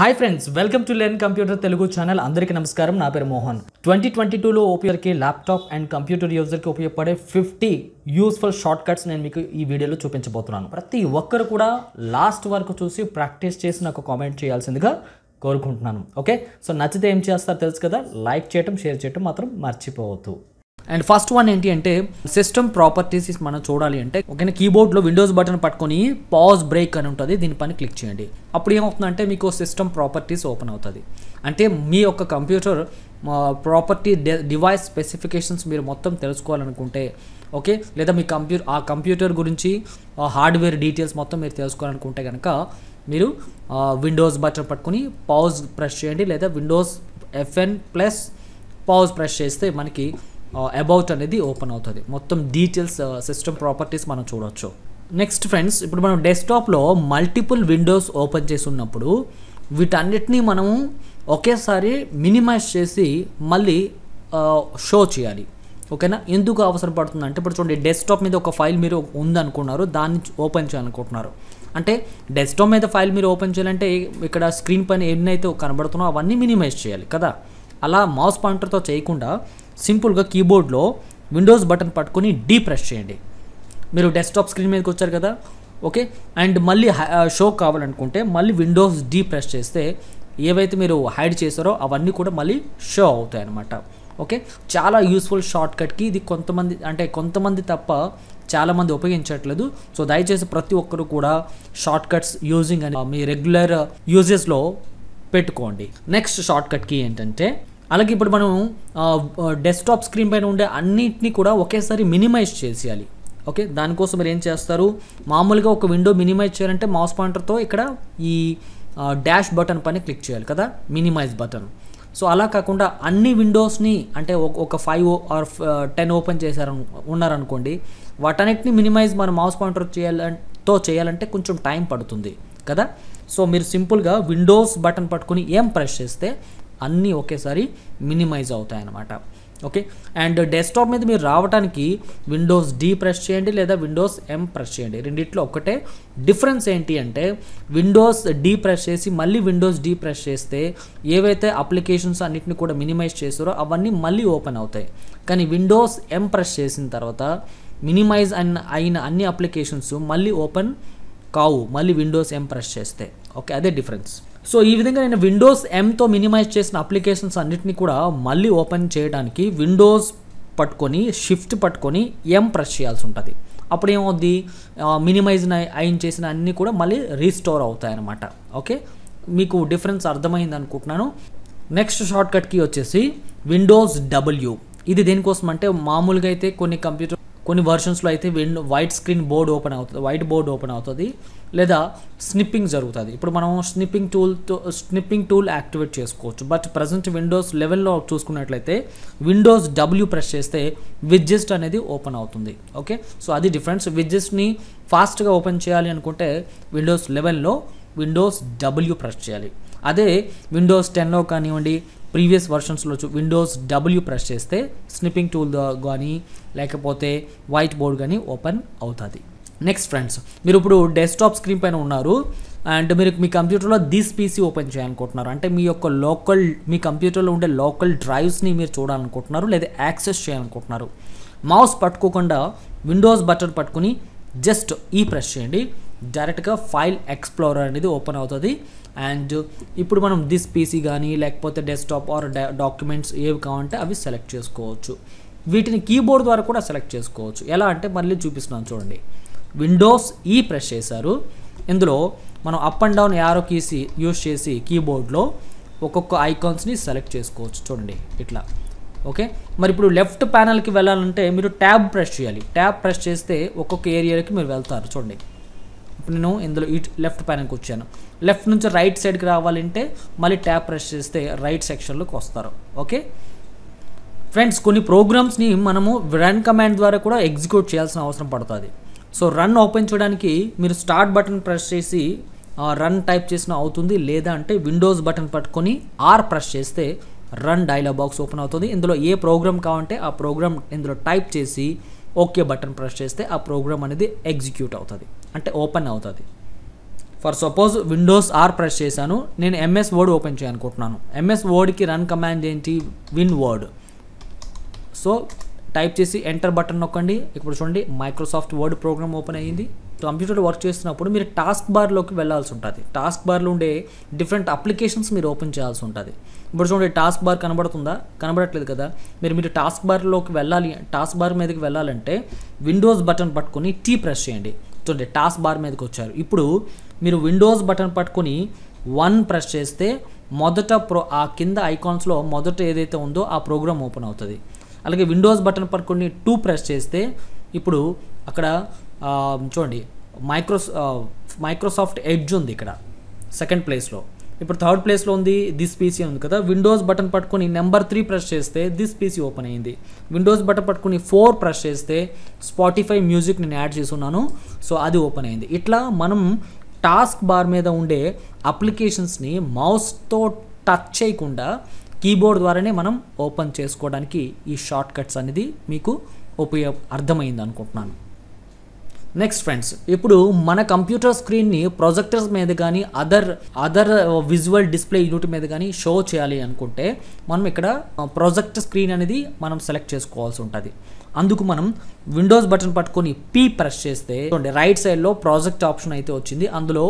hi friends welcome to learn computer Telugu channel అందరికీ నమస్కారం నా పేరు మోహన్ ట్వంటీ ట్వంటీ టూలో ఓపీఆర్కి ల్యాప్టాప్ అండ్ కంప్యూటర్ యూజర్కి ఉపయోగపడే ఫిఫ్టీ యూస్ఫుల్ షార్ట్ కట్స్ నేను మీకు ఈ వీడియోలో చూపించబోతున్నాను ప్రతి ఒక్కరు కూడా లాస్ట్ వరకు చూసి ప్రాక్టీస్ చేసి నాకు కామెంట్ చేయాల్సిందిగా కోరుకుంటున్నాను ఓకే సో నచ్చితే ఏం చేస్తారో తెలుసు కదా లైక్ చేయటం షేర్ చేయటం మాత్రం మర్చిపోవద్దు అండ్ ఫస్ట్ వన్ ఏంటి అంటే సిస్టమ్ ప్రాపర్టీస్ మనం చూడాలి అంటే ఓకేనా కీబోర్డ్లో విండోస్ బటన్ పట్టుకొని పాజ్ బ్రేక్ అని ఉంటుంది దీని పని క్లిక్ చేయండి అప్పుడు ఏమవుతుందంటే మీకు సిస్టమ్ ప్రాపర్టీస్ ఓపెన్ అవుతుంది అంటే మీ యొక్క కంప్యూటర్ ప్రాపర్టీ డివైస్ స్పెసిఫికేషన్స్ మీరు మొత్తం తెలుసుకోవాలనుకుంటే ఓకే లేదా మీ కంప్యూటర్ ఆ కంప్యూటర్ గురించి హార్డ్వేర్ డీటెయిల్స్ మొత్తం మీరు తెలుసుకోవాలనుకుంటే కనుక మీరు విండోస్ బటన్ పట్టుకుని పాజ్ ప్రెస్ చేయండి లేదా windows FN plus pause press చేస్తే మనకి అబౌట్ అనేది ఓపెన్ అవుతుంది మొత్తం డీటెయిల్స్ సిస్టమ్ ప్రాపర్టీస్ మనం చూడొచ్చు నెక్స్ట్ ఫ్రెండ్స్ ఇప్పుడు మనం డెస్క్టాప్లో మల్టిపుల్ విండోస్ ఓపెన్ చేసి ఉన్నప్పుడు వీటన్నిటినీ మనము ఒకేసారి మినిమైజ్ చేసి మళ్ళీ షో చేయాలి ఓకేనా ఎందుకు అవసరం పడుతుంది అంటే ఇప్పుడు చూడండి డెస్క్టాప్ మీద ఒక ఫైల్ మీరు ఉందనుకున్నారు దాన్ని ఓపెన్ చేయాలనుకుంటున్నారు అంటే డెస్క్టాప్ మీద ఫైల్ మీరు ఓపెన్ చేయాలంటే ఇక్కడ స్క్రీన్ పైన ఎన్నైతే కనబడుతున్నాయో అవన్నీ మినిమైజ్ చేయాలి కదా అలా మౌస్ పాయింటర్తో చేయకుండా సింపుల్గా కీబోర్డ్లో విండోస్ బటన్ పట్టుకొని డీ ప్రెస్ చేయండి మీరు డెస్క్టాప్ స్క్రీన్ మీదకి వచ్చారు కదా ఓకే అండ్ మళ్ళీ షో కావాలనుకుంటే మళ్ళీ విండోస్ డీ ప్రెస్ చేస్తే ఏవైతే మీరు హైడ్ చేశారో అవన్నీ కూడా మళ్ళీ షో అవుతాయి అనమాట ఓకే చాలా యూస్ఫుల్ షార్ట్ కట్కి ఇది కొంతమంది అంటే కొంతమంది తప్ప చాలామంది ఉపయోగించట్లేదు సో దయచేసి ప్రతి ఒక్కరు కూడా షార్ట్ కట్స్ యూజింగ్ అని మీ రెగ్యులర్ యూజెస్లో పెట్టుకోండి నెక్స్ట్ షార్ట్ కట్కి ఏంటంటే అలాగే ఇప్పుడు మనం డెస్క్టాప్ స్క్రీన్ పైన ఉండే అన్నింటినీ కూడా ఒకేసారి మినిమైజ్ చేసేయాలి ఓకే దానికోసం మీరు ఏం చేస్తారు మామూలుగా ఒక విండో మినిమైజ్ చేయాలంటే మౌస్ పాయింటర్తో ఇక్కడ ఈ డాష్ బటన్ పైన క్లిక్ చేయాలి కదా మినిమైజ్ బటన్ సో అలా కాకుండా అన్ని విండోస్ని అంటే ఒక ఫైవ్ ఆర్ టెన్ ఓపెన్ చేశారు ఉన్నారనుకోండి వాటన్నిటిని మినిమైజ్ మన మౌస్ పాయింటర్ చేయాలంటో చేయాలంటే కొంచెం టైం పడుతుంది కదా సో మీరు సింపుల్గా విండోస్ బటన్ పట్టుకుని ఏం ప్రెస్ చేస్తే అన్నీ ఒకేసారి మినిమైజ్ అవుతాయి అన్నమాట ఓకే అండ్ డెస్క్టాప్ మీద మీరు రావడానికి విండోస్ డి ప్రెస్ చేయండి లేదా విండోస్ ఎం ప్రెస్ చేయండి రెండిట్లో ఒకటే డిఫరెన్స్ ఏంటి అంటే విండోస్ డి ప్రెస్ చేసి మళ్ళీ విండోస్ డి ప్రెస్ చేస్తే ఏవైతే అప్లికేషన్స్ అన్నిటిని కూడా మినిమైజ్ చేస్తారో అవన్నీ మళ్ళీ ఓపెన్ అవుతాయి కానీ విండోస్ ఎం ప్రెస్ చేసిన తర్వాత మినిమైజ్ అయిన అయిన అన్ని అప్లికేషన్స్ మళ్ళీ ఓపెన్ కావు మళ్ళీ విండోస్ ఎం ప్రెస్ చేస్తే ఓకే అదే డిఫరెన్స్ సో ఈ విధంగా నేను విండోస్ ఎంతో మినిమైజ్ చేసిన అప్లికేషన్స్ అన్నింటినీ కూడా మళ్ళీ ఓపెన్ చేయడానికి విండోస్ పట్టుకొని షిఫ్ట్ పట్టుకొని ఎం ప్రెస్ చేయాల్సి ఉంటుంది అప్పుడు ఏమవుద్ది మినిమైజ్ అయిన చేసిన అన్నీ కూడా మళ్ళీ రీస్టోర్ అవుతాయి అన్నమాట ఓకే మీకు డిఫరెన్స్ అర్థమైంది అనుకుంటున్నాను నెక్స్ట్ షార్ట్కట్కి వచ్చేసి విండోస్ డబ్ల్యూ ఇది దేనికోసం అంటే మామూలుగా అయితే కొన్ని కంప్యూటర్ కొన్ని వర్షన్స్లో అయితే window white screen board open అవుతుంది వైట్ బోర్డ్ ఓపెన్ అవుతుంది లేదా స్నిప్పింగ్ జరుగుతుంది ఇప్పుడు మనం స్నిప్పింగ్ టూల్తో స్నిప్పింగ్ టూల్ యాక్టివేట్ చేసుకోవచ్చు బట్ ప్రజెంట్ విండోస్ లెవెల్లో చూసుకున్నట్లయితే విండోస్ డబ్ల్యూ ప్రెస్ చేస్తే విజెస్ట్ అనేది ఓపెన్ అవుతుంది ఓకే సో అది డిఫరెన్స్ విజెస్ట్ని ఫాస్ట్గా ఓపెన్ చేయాలి అనుకుంటే విండోస్ లెవెన్లో విండోస్ డబ్ల్యూ ప్రెస్ చేయాలి అదే విండోస్ టెన్లో కానివ్వండి ప్రీవియస్ వర్షన్స్లో విండోస్ డబ్ల్యూ ప్రెస్ చేస్తే స్నిప్పింగ్ టూల్ కానీ లేకపోతే వైట్ బోర్డ్ కానీ ఓపెన్ అవుతుంది నెక్స్ట్ ఫ్రెండ్స్ మీరు ఇప్పుడు డెస్క్టాప్ స్క్రీన్ పైన ఉన్నారు అండ్ మీరు మీ కంప్యూటర్లో దిస్ పీసీ ఓపెన్ చేయాలనుకుంటున్నారు అంటే మీ యొక్క లోకల్ మీ కంప్యూటర్లో ఉండే లోకల్ డ్రైవ్స్ని మీరు చూడాలనుకుంటున్నారు లేదా యాక్సెస్ చేయాలనుకుంటున్నారు మౌస్ పట్టుకోకుండా విండోస్ బటన్ పట్టుకుని జస్ట్ ఈ ప్రెస్ చేయండి డైరెక్ట్గా ఫైల్ ఎక్స్ప్లోరర్ అనేది ఓపెన్ అవుతుంది అండ్ uh, ఇప్పుడు మనం దిస్ పీసీ కానీ లేకపోతే డెస్క్టాప్ ఆర్ డాక్యుమెంట్స్ ఏవి కావంటే అవి సెలెక్ట్ చేసుకోవచ్చు వీటిని కీబోర్డ్ ద్వారా కూడా సెలెక్ట్ చేసుకోవచ్చు ఎలా అంటే మళ్ళీ చూపిస్తున్నాను చూడండి విండోస్ ఈ ప్రెస్ చేశారు ఇందులో మనం అప్ అండ్ డౌన్ యారో కీసి యూస్ చేసి కీబోర్డ్లో ఒక్కొక్క ఐకాన్స్ని సెలెక్ట్ చేసుకోవచ్చు చూడండి ఇట్లా ఓకే మరి ఇప్పుడు లెఫ్ట్ ప్యానల్కి వెళ్ళాలంటే మీరు ట్యాబ్ ప్రెస్ చేయాలి ట్యాబ్ ప్రెస్ చేస్తే ఒక్కొక్క ఏరియాకి మీరు వెళ్తారు చూడండి ఇప్పుడు నేను ఇందులో ఇటు లెఫ్ట్ పైనకి వచ్చాను లెఫ్ట్ నుంచి రైట్ సైడ్కి రావాలంటే మళ్ళీ ట్యాప్ ప్రెస్ చేస్తే రైట్ సెక్షన్లోకి వస్తారు ఓకే ఫ్రెండ్స్ కొన్ని ప్రోగ్రామ్స్ని మనము రన్ కమాండ్ ద్వారా కూడా ఎగ్జిక్యూట్ చేయాల్సిన అవసరం పడుతుంది సో రన్ ఓపెన్ చేయడానికి మీరు స్టార్ట్ బటన్ ప్రెస్ చేసి రన్ టైప్ చేసిన అవుతుంది లేదా అంటే విండోస్ బటన్ పట్టుకొని ఆర్ ప్రెస్ చేస్తే రన్ డైలాగ్ బాక్స్ ఓపెన్ అవుతుంది ఇందులో ఏ ప్రోగ్రామ్ కావాలంటే ఆ ప్రోగ్రామ్ ఇందులో టైప్ చేసి ఓకే బటన్ ప్రెస్ చేస్తే ఆ ప్రోగ్రామ్ అనేది ఎగ్జిక్యూట్ అవుతుంది అంటే ఓపెన్ అవుతుంది for suppose windows R press చేశాను నేను ఎంఎస్ వర్డ్ ఓపెన్ చేయాలనుకుంటున్నాను ఎంఎస్ వర్డ్కి రన్ కమాండ్ ఏంటి విన్ వర్డ్ సో టైప్ చేసి ఎంటర్ బటన్ నొక్కండి ఇప్పుడు చూడండి మైక్రోసాఫ్ట్ వర్డ్ ప్రోగ్రామ్ ఓపెన్ అయ్యింది కంప్యూటర్ వర్క్ చేస్తున్నప్పుడు మీరు టాస్క్ బార్లోకి వెళ్ళాల్సి ఉంటుంది టాస్క్ బార్లో ఉండే డిఫరెంట్ అప్లికేషన్స్ మీరు ఓపెన్ చేయాల్సి ఉంటుంది ఇప్పుడు చూడండి టాస్క్ బార్ కనబడుతుందా కనబడట్లేదు కదా మీరు మీరు టాస్క్ బార్లోకి వెళ్ళాలి టాస్క్ బార్ మీదకి వెళ్ళాలంటే విండోస్ బటన్ పట్టుకుని టీ ప్రెస్ చేయండి చూడండి టాస్క్ బార్ మీదకి వచ్చారు ఇప్పుడు మీరు విండోస్ బటన్ పట్టుకొని వన్ ప్రెస్ చేస్తే మొదట ప్రో ఆ కింద ఐకాన్స్లో మొదట ఏదైతే ఉందో ఆ ప్రోగ్రామ్ ఓపెన్ అవుతుంది అలాగే విండోస్ బటన్ పట్టుకొని టూ ప్రెస్ చేస్తే ఇప్పుడు అక్కడ చూడండి మైక్రోస్ మైక్రోసాఫ్ట్ ఎడ్జ్ ఉంది ఇక్కడ సెకండ్ ప్లేస్లో ఇప్పుడు థర్డ్ ప్లేస్లో ఉంది దిస్ పీసీ ఉంది కదా విండోస్ బటన్ పట్టుకొని నెంబర్ త్రీ ప్రెస్ చేస్తే దిస్ పీసీ ఓపెన్ అయ్యింది విండోస్ బటన్ పట్టుకొని ఫోర్ ప్రెస్ చేస్తే స్పాటిఫై మ్యూజిక్ నేను యాడ్ చేస్తున్నాను సో అది ఓపెన్ అయింది ఇట్లా మనం టాస్క్ బార్ మీద ఉండే అప్లికేషన్స్ని మౌస్తో టచ్ చేయకుండా కీబోర్డ్ ద్వారానే మనం ఓపెన్ చేసుకోవడానికి ఈ షార్ట్ కట్స్ అనేది మీకు ఉపయోగ అర్థమైంది అనుకుంటున్నాను నెక్స్ట్ ఫ్రెండ్స్ ఇప్పుడు మన కంప్యూటర్ స్క్రీన్ని ప్రొజెక్టర్స్ మీద కానీ other other visual display unit మీద కానీ షో చేయాలి అనుకుంటే మనం ఇక్కడ ప్రొజెక్ట్ uh, స్క్రీన్ అనేది మనం సెలెక్ట్ చేసుకోవాల్సి ఉంటుంది అందుకు మనం విండోస్ బటన్ పట్టుకొని పీ ప్రెస్ చేస్తే చూడండి రైట్ సైడ్లో ప్రాజెక్ట్ ఆప్షన్ అయితే వచ్చింది అందులో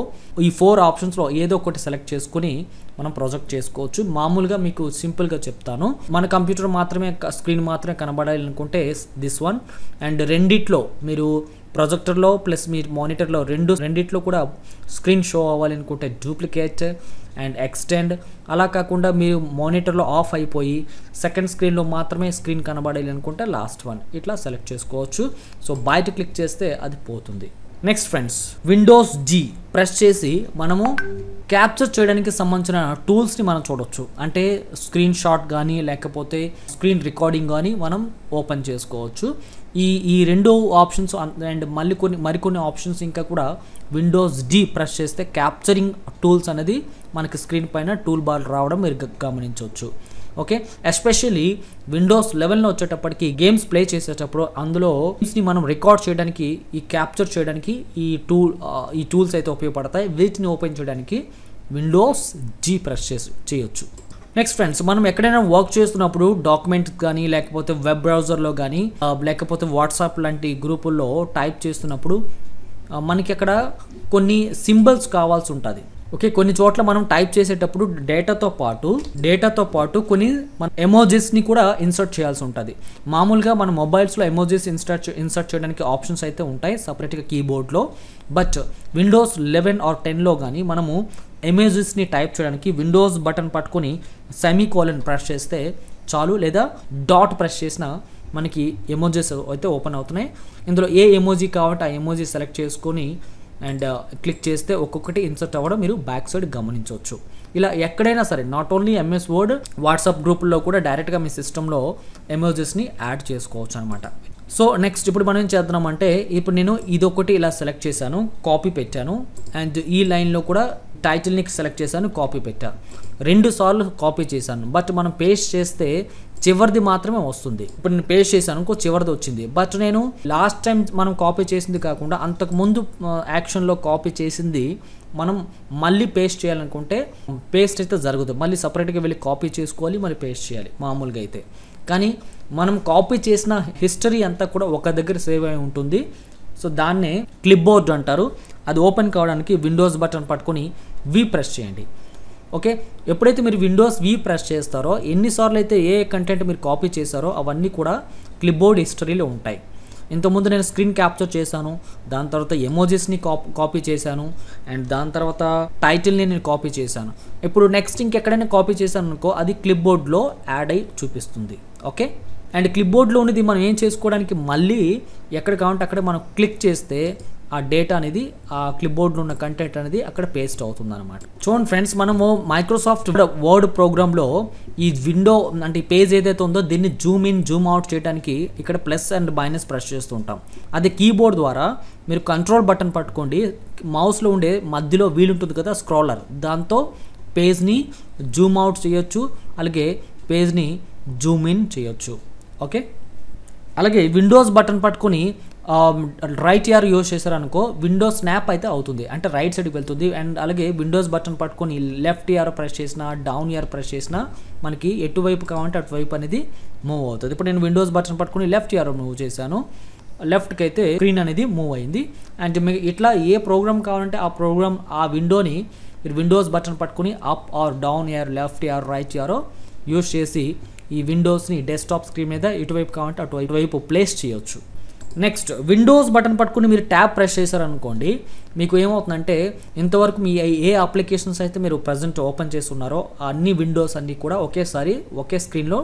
ఈ ఫోర్ ఆప్షన్స్లో ఏదో ఒకటి సెలెక్ట్ చేసుకుని మనం ప్రాజెక్ట్ చేసుకోవచ్చు మామూలుగా మీకు సింపుల్గా చెప్తాను మన కంప్యూటర్ మాత్రమే స్క్రీన్ మాత్రమే కనబడాలి అనుకుంటే దిస్ వన్ అండ్ రెండిట్లో మీరు ప్రొజెక్టర్లో ప్లస్ మీ మానిటర్లో రెండు రెండిట్లో కూడా స్క్రీన్ షో అవ్వాలనుకుంటే డూప్లికేట్ అండ్ ఎక్స్టెండ్ అలా కాకుండా మీరు మానిటర్లో ఆఫ్ అయిపోయి సెకండ్ స్క్రీన్లో మాత్రమే స్క్రీన్ కనబడాలి అనుకుంటే లాస్ట్ వన్ ఇట్లా సెలెక్ట్ చేసుకోవచ్చు సో బయట క్లిక్ చేస్తే అది పోతుంది next friends windows G press చేసి మనము క్యాప్చర్ చేయడానికి సంబంధించిన టూల్స్ని మనం చూడవచ్చు అంటే స్క్రీన్ షాట్ కానీ లేకపోతే స్క్రీన్ రికార్డింగ్ కానీ మనం ఓపెన్ చేసుకోవచ్చు ఈ ఈ రెండు ఆప్షన్స్ అండ్ మళ్ళీ కొన్ని మరికొన్ని ఆప్షన్స్ ఇంకా కూడా విండోస్ డి ప్రెస్ చేస్తే క్యాప్చరింగ్ టూల్స్ అనేది మనకి స్క్రీన్ పైన టూల్ బార్ రావడం మీరు గమనించవచ్చు ఓకే ఎస్పెషల్లీ విండోస్ లెవెల్లో వచ్చేటప్పటికి గేమ్స్ ప్లే చేసేటప్పుడు అందులో గేమ్స్ని మనం రికార్డ్ చేయడానికి ఈ క్యాప్చర్ చేయడానికి ఈ టూల్ ఈ టూల్స్ అయితే ఉపయోగపడతాయి వీటిని ఓపెన్ చేయడానికి విండోస్ జీ ప్రెస్ చేసి చేయొచ్చు నెక్స్ట్ ఫ్రెండ్స్ మనం ఎక్కడైనా వర్క్ చేస్తున్నప్పుడు డాక్యుమెంట్ కానీ లేకపోతే వెబ్ బ్రౌజర్లో కానీ లేకపోతే వాట్సాప్ లాంటి గ్రూపుల్లో టైప్ చేస్తున్నప్పుడు మనకి అక్కడ కొన్ని సింబల్స్ కావాల్సి ఉంటుంది ఓకే కొన్ని చోట్ల మనం టైప్ చేసేటప్పుడు డేటాతో పాటు డేటాతో పాటు కొన్ని మన ఎమోజెస్ని కూడా ఇన్సర్ట్ చేయాల్సి ఉంటుంది మామూలుగా మన మొబైల్స్లో ఎమోజెస్ ఇన్స్టర్ట్ ఇన్సర్ట్ చేయడానికి ఆప్షన్స్ అయితే ఉంటాయి సపరేట్గా కీబోర్డ్లో బట్ విండోస్ లెవెన్ ఆర్ టెన్లో కానీ మనము ఇమేజెస్ని టైప్ చేయడానికి విండోస్ బటన్ పట్టుకొని సెమీ కోలన్ ప్రెస్ చేస్తే చాలు లేదా డాట్ ప్రెస్ చేసిన మనకి ఎమోజెస్ అయితే ఓపెన్ అవుతున్నాయి ఇందులో ఏ ఎమోజీ కావాలంటే ఆ ఎమోజీ సెలెక్ట్ చేసుకొని అండ్ క్లిక్ uh, చేస్తే ఒక్కొక్కటి ఇన్సర్ట్ అవ్వడం మీరు బ్యాక్ సైడ్ గమనించవచ్చు ఇలా ఎక్కడైనా సరే not only MS Word WhatsApp గ్రూప్లో కూడా డైరెక్ట్గా మీ సిస్టంలో ఎమోజెస్ని యాడ్ చేసుకోవచ్చు అనమాట సో నెక్స్ట్ ఇప్పుడు మనం ఏం చేద్దామంటే ఇప్పుడు నేను ఇదొకటి ఇలా సెలెక్ట్ చేశాను కాపీ పెట్టాను అండ్ ఈ లైన్లో కూడా టైటిల్ని సెలెక్ట్ చేశాను కాపీ పెట్టాను రెండు సార్లు కాపీ చేశాను బట్ మనం పేస్ట్ చేస్తే చివరిది మాత్రమే వస్తుంది ఇప్పుడు నేను పేస్ట్ చేశాను ఇంకో చివరిది వచ్చింది బట్ నేను లాస్ట్ టైం మనం కాపీ చేసింది కాకుండా అంతకుముందు యాక్షన్లో కాపీ చేసింది మనం మళ్ళీ పేస్ట్ చేయాలనుకుంటే పేస్ట్ అయితే జరుగుతుంది మళ్ళీ సపరేట్గా వెళ్ళి కాపీ చేసుకోవాలి మళ్ళీ పేస్ట్ చేయాలి మామూలుగా అయితే కానీ మనం కాపీ చేసిన హిస్టరీ అంతా కూడా ఒక దగ్గర సేవ్ అయి ఉంటుంది సో దాన్నే క్లిప్ బోర్డ్ అంటారు అది ఓపెన్ కావడానికి విండోస్ బటన్ పట్టుకొని వి ప్రెస్ చేయండి ఓకే ఎప్పుడైతే మీరు విండోస్ వి ప్రెస్ చేస్తారో ఎన్నిసార్లు అయితే ఏ కంటెంట్ మీరు కాపీ చేశారో అవన్నీ కూడా క్లిప్బోర్డ్ హిస్టరీలో ఉంటాయి ఇంతకుముందు నేను స్క్రీన్ క్యాప్చర్ చేశాను దాని తర్వాత ఎమోజెస్ని కాపీ చేశాను అండ్ దాని తర్వాత టైటిల్ని నేను కాపీ చేశాను ఇప్పుడు నెక్స్ట్ ఇంకెక్కడైనా కాపీ చేశాను అనుకో అది క్లిప్ బోర్డ్లో యాడ్ అయి చూపిస్తుంది ఓకే అండ్ క్లిప్ బోర్డ్లో ఉన్నది మనం ఏం చేసుకోవడానికి మళ్ళీ ఎక్కడ కావాలంటే అక్కడ మనం క్లిక్ చేస్తే ఆ డేటా అనేది ఆ క్లిప్ బోర్డ్లో ఉన్న కంటెంట్ అనేది అక్కడ పేస్ట్ అవుతుంది అనమాట చూడండి ఫ్రెండ్స్ మనము మైక్రోసాఫ్ట్ వర్డ్ ప్రోగ్రామ్లో ఈ విండో అంటే పేజ్ ఏదైతే ఉందో దీన్ని జూమ్ ఇన్ జూమ్ అవుట్ చేయడానికి ఇక్కడ ప్లస్ అండ్ మైనస్ ప్రెస్ చేస్తుంటాం అదే కీబోర్డ్ ద్వారా మీరు కంట్రోల్ బటన్ పట్టుకోండి మౌస్లో ఉండే మధ్యలో వీలు ఉంటుంది కదా స్క్రాలర్ దాంతో పేజ్ని జూమ్ అవుట్ చేయొచ్చు అలాగే పేజ్ని జూమ్ ఇన్ చేయొచ్చు ఓకే అలాగే విండోస్ బటన్ పట్టుకొని రైట్ యార్ యూజ్ చేశారనుకో విండోస్ స్నాప్ అయితే అవుతుంది అంటే రైట్ సైడ్కి వెళ్తుంది అండ్ అలాగే విండోస్ బటన్ పట్టుకొని లెఫ్ట్ ఇయర్ ప్రెస్ చేసినా డౌన్ ఇయర్ ప్రెస్ చేసినా మనకి ఎటువైపు కావాలంటే అటువైపు అనేది మూవ్ అవుతుంది ఇప్పుడు నేను విండోస్ బటన్ పట్టుకొని లెఫ్ట్ ఇయర్ మూవ్ చేశాను లెఫ్ట్కి అయితే స్క్రీన్ అనేది మూవ్ అయింది అండ్ మీకు ఇట్లా ఏ ప్రోగ్రామ్ కావాలంటే ఆ ప్రోగ్రామ్ ఆ విండోని మీరు విండోస్ బటన్ పట్టుకుని up or down arrow left arrow right arrow use చేసి ఈ విండోస్ని డెస్క్టాప్ స్క్రీన్ మీద ఇటువైపు కావాలంటే అటువైపు వైపు ప్లేస్ చేయొచ్చు నెక్స్ట్ విండోస్ బటన్ పట్టుకుని మీరు ట్యాబ్ ప్రెస్ చేశారనుకోండి మీకు ఏమవుతుందంటే ఇంతవరకు మీ ఏ అప్లికేషన్స్ అయితే మీరు ప్రజెంట్ ఓపెన్ చేస్తున్నారో అన్ని విండోస్ అన్నీ కూడా ఒకేసారి ఒకే స్క్రీన్లో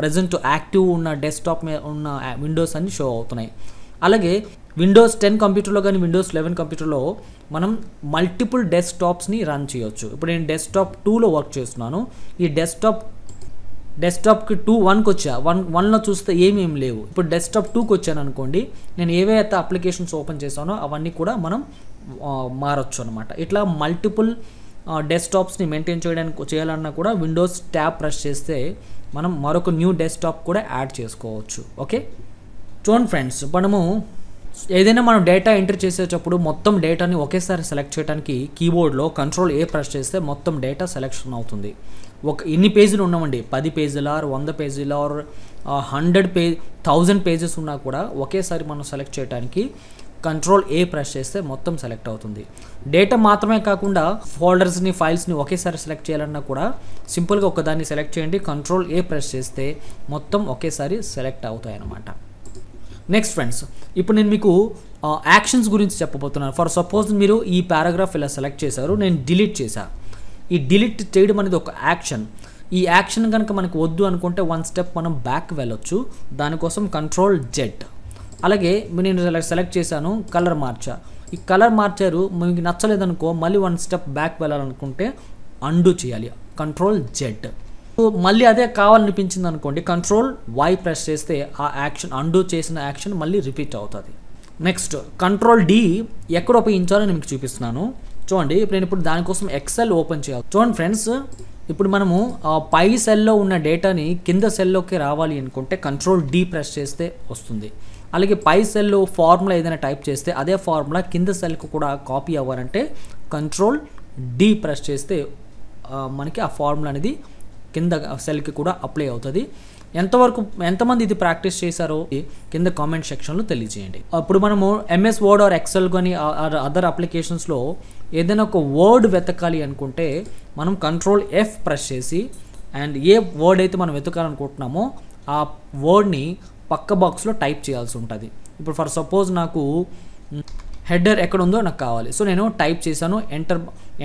ప్రజెంట్ యాక్టివ్ ఉన్న డెస్క్టాప్ మీద ఉన్న విండోస్ అన్నీ షో అవుతున్నాయి అలాగే విండోస్ టెన్ కంప్యూటర్లో కానీ విండోస్ లెవెన్ కంప్యూటర్లో మనం మల్టిపుల్ డెస్క్టాప్స్ని రన్ చేయొచ్చు ఇప్పుడు నేను డెస్క్టాప్ టూలో వర్క్ చేస్తున్నాను ఈ డెస్క్టాప్ డెస్క్టాప్కి టూ వన్కి వచ్చా వన్ వన్లో చూస్తే ఏమేమి లేవు ఇప్పుడు డెస్క్టాప్ టూకి వచ్చాను అనుకోండి నేను ఏవైతే అప్లికేషన్స్ ఓపెన్ చేశానో అవన్నీ కూడా మనం మారచ్చు అనమాట ఇట్లా మల్టిపుల్ డెస్క్టాప్స్ని మెయింటైన్ చేయడానికి చేయాలన్నా కూడా విండోస్ ట్యాబ్ ప్రెస్ చేస్తే మనం మరొక న్యూ డెస్క్టాప్ కూడా యాడ్ చేసుకోవచ్చు ఓకే చూడండి ఫ్రెండ్స్ మనము ఏదైనా మనం డేటా ఎంటర్ చేసేటప్పుడు మొత్తం డేటాని ఒకేసారి సెలెక్ట్ చేయడానికి కీబోర్డ్లో కంట్రోల్ ఏ ప్రెస్ చేస్తే మొత్తం డేటా సెలెక్షన్ అవుతుంది ఒక ఎన్ని పేజీలు ఉన్నామండి పది పేజీల ఆర్ వంద పేజీల or hundred page thousand pages ఉన్నా కూడా ఒకేసారి మనం సెలెక్ట్ చేయడానికి కంట్రోల్ ఏ ప్రెస్ చేస్తే మొత్తం సెలెక్ట్ అవుతుంది డేటా మాత్రమే కాకుండా ఫోల్డర్స్ని ఫైల్స్ని ఒకేసారి సెలెక్ట్ చేయాలన్నా కూడా సింపుల్గా ఒకదాన్ని సెలెక్ట్ చేయండి కంట్రోల్ ఏ ప్రెస్ చేస్తే మొత్తం ఒకేసారి సెలెక్ట్ అవుతాయి అన్నమాట నెక్స్ట్ ఫ్రెండ్స్ ఇప్పుడు నేను మీకు యాక్షన్స్ గురించి చెప్పబోతున్నాను ఫర్ సపోజ్ మీరు ఈ పారాగ్రాఫ్ ఇలా సెలెక్ట్ చేశారు నేను డిలీట్ చేశాను ఈ డిలీట్ చేయడం అనేది ఒక యాక్షన్ ఈ యాక్షన్ కనుక మనకు వద్దు అనుకుంటే వన్ స్టెప్ మనం బ్యాక్ వెళ్ళొచ్చు దానికోసం కంట్రోల్ జెడ్ అలాగే నేను సెలెక్ట్ చేశాను కలర్ మార్చా ఈ కలర్ మార్చారు మీకు నచ్చలేదనుకో మళ్ళీ వన్ స్టెప్ బ్యాక్ వెళ్ళాలనుకుంటే అండు చేయాలి కంట్రోల్ జెడ్ మళ్ళీ అదే కావాలనిపించింది అనుకోండి కంట్రోల్ వై ప్రెస్ చేస్తే ఆ యాక్షన్ అండు చేసిన యాక్షన్ మళ్ళీ రిపీట్ అవుతుంది నెక్స్ట్ కంట్రోల్ డి ఎక్కడ ఉపయోగించాలో నేను మీకు చూపిస్తున్నాను చూడండి ఇప్పుడు నేను ఇప్పుడు దానికోసం ఎక్సెల్ ఓపెన్ చేయాలి చూడండి ఫ్రెండ్స్ ఇప్పుడు మనము పై సెల్లో ఉన్న డేటాని కింద సెల్లోకి రావాలి అనుకుంటే కంట్రోల్ డీ ప్రెస్ చేస్తే వస్తుంది అలాగే పై సెల్లో ఫార్ములా ఏదైనా టైప్ చేస్తే అదే ఫార్ములా కింద సెల్కి కూడా కాపీ అవ్వాలంటే కంట్రోల్ డి ప్రెస్ చేస్తే మనకి ఆ ఫార్ములా అనేది కింద సెల్కి కూడా అప్లై అవుతుంది ఎంతవరకు ఎంతమంది ఇది ప్రాక్టీస్ చేశారో కింద కామెంట్ సెక్షన్లో తెలియజేయండి అప్పుడు మనము ఎంఎస్ వర్డ్ ఆర్ ఎక్సెల్ కానీ అదర్ అప్లికేషన్స్లో ఏదైనా ఒక వర్డ్ వెతకాలి అనుకుంటే మనం కంట్రోల్ ఎఫ్ ప్రెస్ చేసి అండ్ ఏ వర్డ్ అయితే మనం వెతకాలనుకుంటున్నామో ఆ వర్డ్ని పక్క బాక్స్లో టైప్ చేయాల్సి ఉంటుంది ఇప్పుడు ఫర్ సపోజ్ నాకు హెడ్డర్ ఎక్కడ ఉందో నాకు కావాలి సో నేను టైప్ చేశాను ఎంటర్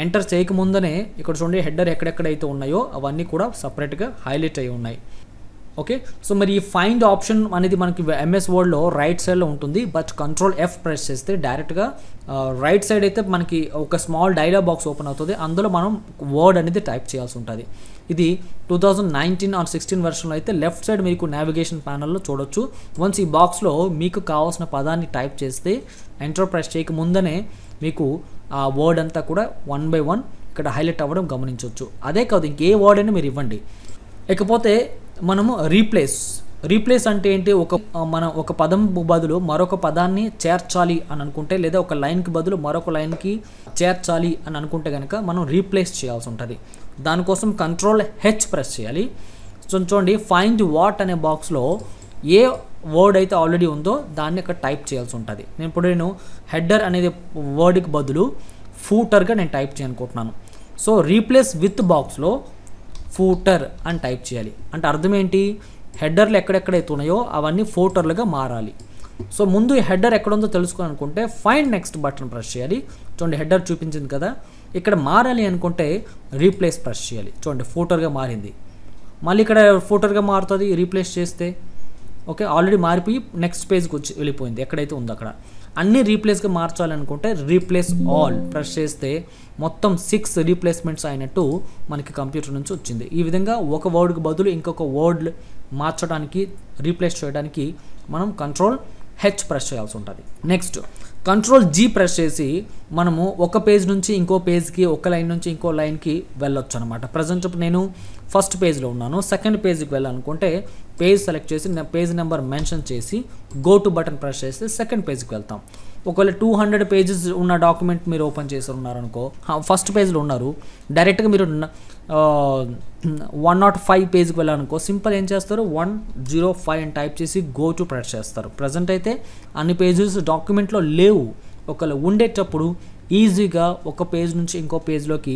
ఎంటర్ చేయకముందనే ఇక్కడ చూడండి హెడ్డర్ ఎక్కడెక్కడైతే ఉన్నాయో అవన్నీ కూడా సపరేట్గా హైలైట్ అయి ఉన్నాయి ఓకే సో మరి ఈ ఫైండ్ ఆప్షన్ అనేది మనకి ఎంఎస్ వర్డ్లో రైట్ సైడ్లో ఉంటుంది బట్ కంట్రోల్ ఎఫ్ ప్రెస్ చేస్తే డైరెక్ట్గా రైట్ సైడ్ అయితే మనకి ఒక స్మాల్ డైలాగ్ బాక్స్ ఓపెన్ అవుతుంది అందులో మనం వర్డ్ అనేది టైప్ చేయాల్సి ఉంటుంది ఇది two thousand nineteen or sixteen వర్షన్లో అయితే లెఫ్ట్ సైడ్ మీకు నావిగేషన్ ప్యానల్లో చూడొచ్చు వన్స్ ఈ బాక్స్లో మీకు కావాల్సిన పదాన్ని టైప్ చేస్తే ఎంటర్ ప్రెస్ చేయక ముందనే మీకు ఆ వర్డ్ అంతా కూడా వన్ బై వన్ ఇక్కడ హైలైట్ అవ్వడం గమనించవచ్చు అదే కాదు ఇంకే వర్డ్ అయినా మీరు ఇవ్వండి ఇకపోతే మనము రీప్లేస్ రీప్లేస్ అంటే ఏంటి ఒక మన ఒక పదం బదులు మరొక పదాన్ని చేర్చాలి అని అనుకుంటే లేదా ఒక లైన్కి బదులు మరొక లైన్కి చేర్చాలి అని అనుకుంటే కనుక మనం రీప్లేస్ చేయాల్సి ఉంటుంది దానికోసం కంట్రోల్ హెచ్ ప్రెస్ చేయాలి సో చూడండి ఫైండ్ వాట్ అనే బాక్స్లో ఏ వర్డ్ అయితే ఆల్రెడీ ఉందో దాన్ని అక్కడ టైప్ చేయాల్సి ఉంటుంది నేను ఇప్పుడు నేను హెడ్డర్ అనేది వర్డ్కి బదులు ఫూటర్గా నేను టైప్ చేయనుకుంటున్నాను సో రీప్లేస్ విత్ బాక్స్లో ఫూటర్ అని టైప్ చేయాలి అంటే అర్థం ఏంటి హెడ్డర్లు ఎక్కడెక్కడైతే ఉన్నాయో అవన్నీ ఫోటర్లుగా మారాలి సో ముందు హెడ్డర్ ఉందో తెలుసుకోవాలనుకుంటే ఫైండ్ నెక్స్ట్ బటన్ ప్రెస్ చేయాలి చూడండి హెడ్డర్ చూపించింది కదా ఇక్కడ మారాలి అనుకుంటే రీప్లేస్ ప్రెస్ చేయాలి చూడండి ఫోటర్గా మారింది మళ్ళీ ఇక్కడ ఫోటర్గా మారుతుంది రీప్లేస్ చేస్తే ఓకే ఆల్రెడీ మారిపోయి నెక్స్ట్ పేజ్కి వచ్చి వెళ్ళిపోయింది ఎక్కడైతే ఉందో అక్కడ అన్ని రీప్లేస్గా మార్చాలనుకుంటే రీప్లేస్ ఆల్ ప్రెస్ చేస్తే మొత్తం సిక్స్ రీప్లేస్మెంట్స్ అయినట్టు మనకి కంప్యూటర్ నుంచి వచ్చింది ఈ విధంగా ఒక వర్డ్కి బదులు ఇంకొక వర్డ్ మార్చడానికి రీప్లేస్ చేయడానికి మనం కంట్రోల్ హెచ్ ప్రెస్ చేయాల్సి ఉంటుంది నెక్స్ట్ కంట్రోల్ జీ ప్రెస్ చేసి మనము ఒక పేజ్ నుంచి ఇంకో పేజ్కి ఒక లైన్ నుంచి ఇంకో లైన్కి వెళ్ళొచ్చు అనమాట ప్రజెంట్ నేను ఫస్ట్ పేజ్లో ఉన్నాను సెకండ్ పేజ్కి వెళ్ళాలనుకుంటే పేజ్ సెలెక్ట్ చేసి పేజ్ నెంబర్ మెన్షన్ చేసి గో టు బటన్ ప్రెస్ చేస్తే సెకండ్ పేజ్కి వెళ్తాం ఒకవేళ టూ హండ్రెడ్ పేజెస్ ఉన్న డాక్యుమెంట్ మీరు ఓపెన్ చేసి ఉన్నారనుకో ఫస్ట్ పేజ్లో ఉన్నారు డైరెక్ట్గా మీరు వన్ నాట్ ఫైవ్ పేజ్కి వెళ్ళాలనుకో సింపుల్ ఏం చేస్తారు వన్ జీరో ఫైవ్ అని టైప్ చేసి గో టు ప్రెస్ చేస్తారు ప్రజెంట్ అయితే అన్ని పేజెస్ డాక్యుమెంట్లో లేవు ఒకవేళ ఉండేటప్పుడు ఈజీగా ఒక పేజ్ నుంచి ఇంకో పేజ్లోకి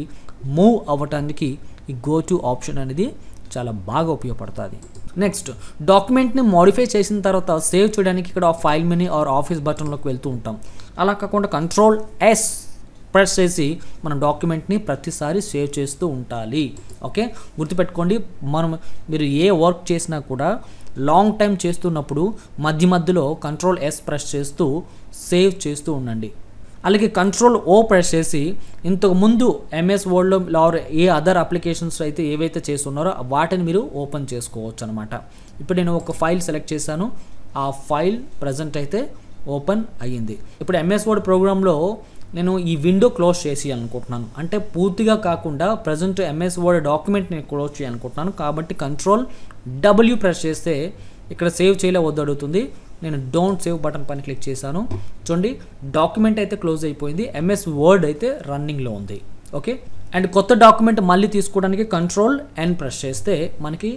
మూవ్ అవ్వటానికి ఈ గో టు ఆప్షన్ అనేది చాలా బాగా ఉపయోగపడుతుంది నెక్స్ట్ డాక్యుమెంట్ని మోడిఫై చేసిన తర్వాత సేవ్ చేయడానికి ఇక్కడ ఫైల్ మెనీ ఆర్ ఆఫీస్ బటన్లోకి వెళ్తూ ఉంటాం అలా కాకుండా కంట్రోల్ ఎస్ ప్రెస్ చేసి మన డాక్యుమెంట్ని ప్రతిసారి సేవ్ చేస్తూ ఉండాలి ఓకే గుర్తుపెట్టుకోండి మనం మీరు ఏ వర్క్ చేసినా కూడా లాంగ్ టైం చేస్తున్నప్పుడు మధ్య మధ్యలో కంట్రోల్ ఎస్ ప్రెస్ చేస్తూ సేవ్ చేస్తూ ఉండండి అలాగే కంట్రోల్ ఓ ప్రెస్ చేసి ఇంతకు ముందు ఎంఎస్ వర్డ్లో లార్ ఏ అదర్ అప్లికేషన్స్ అయితే ఏవైతే చేస్తున్నారో వాటిని మీరు ఓపెన్ చేసుకోవచ్చు అనమాట ఇప్పుడు నేను ఒక ఫైల్ సెలెక్ట్ చేశాను ఆ ఫైల్ ప్రజెంట్ అయితే ఓపెన్ అయ్యింది ఇప్పుడు ఎంఎస్ వర్డ్ ప్రోగ్రాంలో నేను ఈ విండో క్లోజ్ చేసేయాలనుకుంటున్నాను అంటే పూర్తిగా కాకుండా ప్రజెంట్ ఎంఎస్ వర్డ్ డాక్యుమెంట్ నేను క్లోజ్ చేయాలనుకుంటున్నాను కాబట్టి కంట్రోల్ డబ్ల్యూ ప్రెస్ చేస్తే ఇక్కడ సేవ్ చేయలే వద్దడుగుతుంది నేను డోంట్ సేవ్ బటన్ పైన క్లిక్ చేశాను చూడండి డాక్యుమెంట్ అయితే క్లోజ్ అయిపోయింది ఎంఎస్ వర్డ్ అయితే రన్నింగ్లో ఉంది ఓకే అండ్ కొత్త డాక్యుమెంట్ మళ్ళీ తీసుకోవడానికి కంట్రోల్ ఎన్ ప్రెస్ చేస్తే మనకి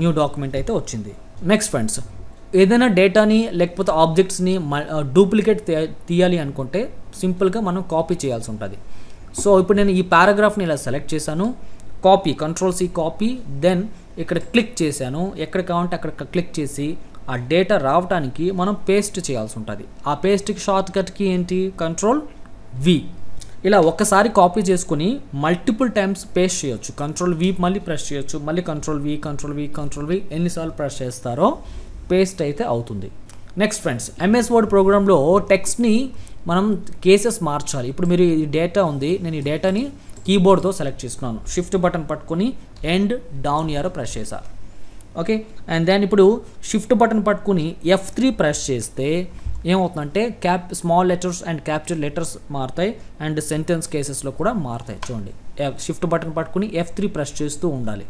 న్యూ డాక్యుమెంట్ అయితే వచ్చింది నెక్స్ట్ ఫ్రెండ్స్ ఏదైనా డేటాని లేకపోతే ఆబ్జెక్ట్స్ని మ డూప్లికేట్ తీయాలి అనుకుంటే సింపుల్గా మనం కాపీ చేయాల్సి ఉంటుంది సో ఇప్పుడు నేను ఈ పారాగ్రాఫ్ని ఇలా సెలెక్ట్ చేశాను copy control C copy then ఇక్కడ క్లిక్ చేశాను ఎక్కడ కావాలంటే అక్కడ క్లిక్ చేసి ఆ డేటా రావడానికి మనం పేస్ట్ చేయాల్సి ఉంటుంది ఆ పేస్ట్కి షార్ట్ కట్కి ఏంటి కంట్రోల్ వి ఇలా ఒక్కసారి కాపీ చేసుకుని మల్టిపుల్ టైమ్స్ పేస్ట్ చేయొచ్చు కంట్రోల్ వి మళ్ళీ ప్రెస్ చేయొచ్చు మళ్ళీ control V control V control V ఎన్నిసార్లు ప్రెస్ చేస్తారో పేస్ట్ అయితే అవుతుంది నెక్స్ట్ ఫ్రెండ్స్ ఎంఎస్ వర్డ్ ప్రోగ్రాంలో టెక్స్ట్ని మనం కేసెస్ మార్చాలి ఇప్పుడు మీరు ఈ డేటా ఉంది నేను ఈ డేటాని కీబోర్డ్తో సెలెక్ట్ చేసుకున్నాను షిఫ్ట్ బటన్ పట్టుకొని ఎండ్ డౌన్ ఇయర్ ప్రెస్ చేశాను ఓకే అండ్ దెన్ ఇప్పుడు షిఫ్ట్ బటన్ పట్టుకుని ఎఫ్ త్రీ ప్రెస్ చేస్తే ఏమవుతుందంటే cap small letters and capture letters మారుతాయి అండ్ సెంటెన్స్ కేసెస్లో కూడా మారుతాయి చూడండి షిఫ్ట్ బటన్ పట్టుకుని ఎఫ్ త్రీ ప్రెస్ చేస్తూ ఉండాలి